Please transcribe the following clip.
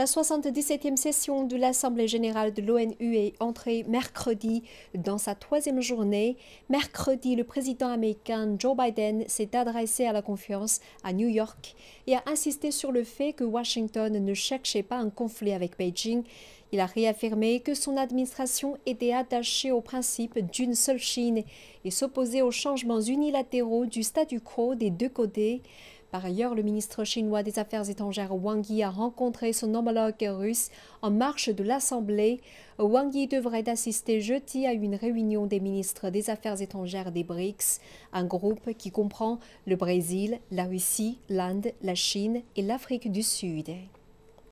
La 77e session de l'Assemblée générale de l'ONU est entrée mercredi dans sa troisième journée. Mercredi, le président américain Joe Biden s'est adressé à la conférence à New York et a insisté sur le fait que Washington ne cherchait pas un conflit avec Beijing. Il a réaffirmé que son administration était attachée au principe d'une seule Chine et s'opposait aux changements unilatéraux du statu quo des deux côtés. Par ailleurs, le ministre chinois des Affaires étrangères Wang Yi a rencontré son homologue russe en marche de l'Assemblée. Wang Yi devrait assister jeudi à une réunion des ministres des Affaires étrangères des BRICS, un groupe qui comprend le Brésil, la Russie, l'Inde, la Chine et l'Afrique du Sud.